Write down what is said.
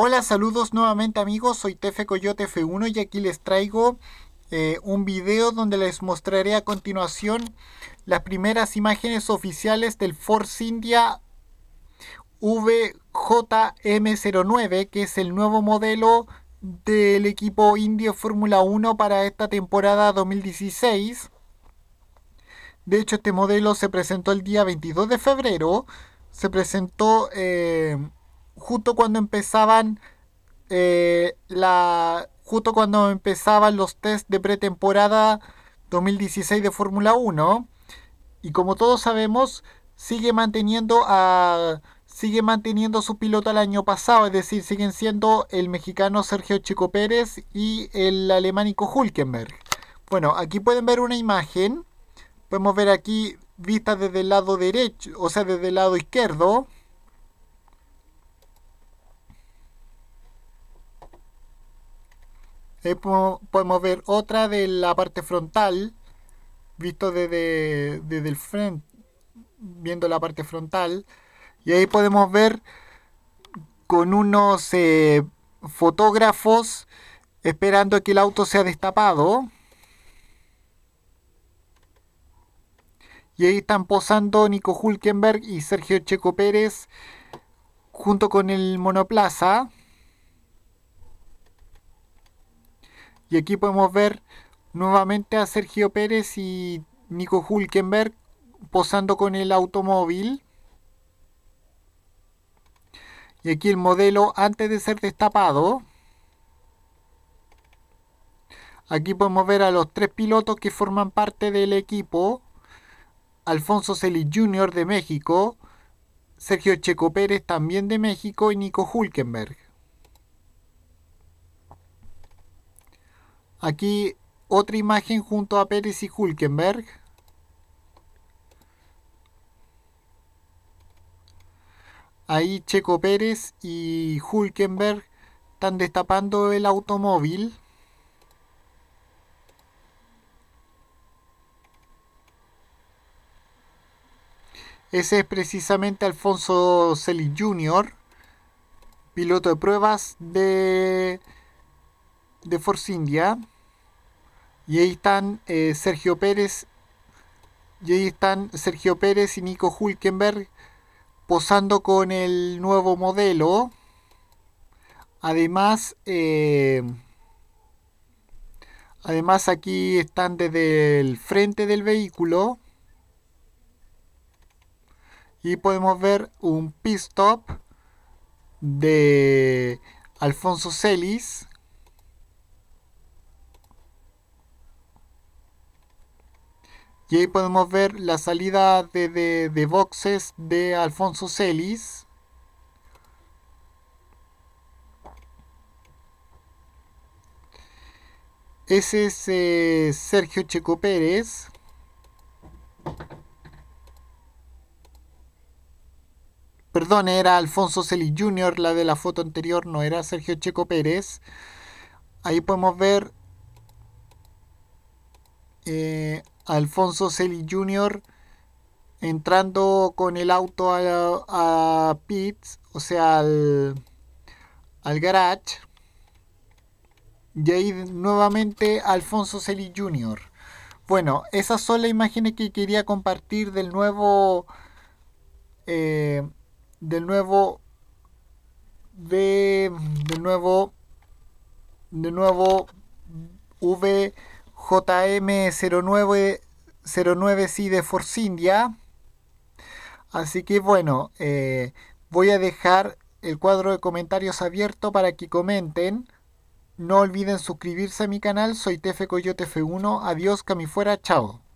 Hola, saludos nuevamente amigos, soy Tefe Coyote F1 y aquí les traigo eh, un video donde les mostraré a continuación las primeras imágenes oficiales del Force India VJM09 que es el nuevo modelo del equipo indio Fórmula 1 para esta temporada 2016. De hecho este modelo se presentó el día 22 de febrero, se presentó eh, justo cuando empezaban eh, la justo cuando empezaban los test de pretemporada 2016 de Fórmula 1 y como todos sabemos sigue manteniendo a sigue manteniendo su piloto el año pasado, es decir, siguen siendo el mexicano Sergio Chico Pérez y el alemánico Hulkenberg. Bueno, aquí pueden ver una imagen. Podemos ver aquí Vista desde el lado derecho, o sea, desde el lado izquierdo. Ahí eh, podemos ver otra de la parte frontal, visto desde, el frente, viendo la parte frontal. Y ahí podemos ver con unos eh, fotógrafos esperando que el auto sea destapado. Y ahí están posando Nico Hulkenberg y Sergio Checo Pérez junto con el monoplaza. Y aquí podemos ver nuevamente a Sergio Pérez y Nico Hulkenberg posando con el automóvil. Y aquí el modelo antes de ser destapado. Aquí podemos ver a los tres pilotos que forman parte del equipo. Alfonso Celis Jr. de México, Sergio Checo Pérez también de México y Nico Hulkenberg. Aquí otra imagen junto a Pérez y Hulkenberg. Ahí Checo Pérez y Hulkenberg están destapando el automóvil. Ese es precisamente Alfonso Celis Jr., piloto de pruebas de de Force India. Y ahí están eh, Sergio Pérez. Y ahí están Sergio Pérez y Nico Hulkenberg posando con el nuevo modelo. Además, eh, además aquí están desde el frente del vehículo. Y podemos ver un pit stop de Alfonso Celis Y ahí podemos ver la salida de, boxes de Alfonso Celis. Ese es eh, Sergio Checo Pérez. Perdón, era Alfonso Celis Jr., la de la foto anterior, no era Sergio Checo Pérez. Ahí podemos ver eh, Alfonso Celi Jr. entrando con el auto a, a o sea, al, al garage. Y ahí nuevamente Alfonso Celi Jr. Bueno, esas son las imágenes que quería compartir del nuevo... Eh, del nuevo... De, del nuevo... De nuevo... V... JM09 c de Force India. Así que bueno, eh, voy a dejar el cuadro de comentarios abierto para que comenten. No olviden suscribirse a mi canal, soy Tefe Coyote F1. Adiós, fuera. chao.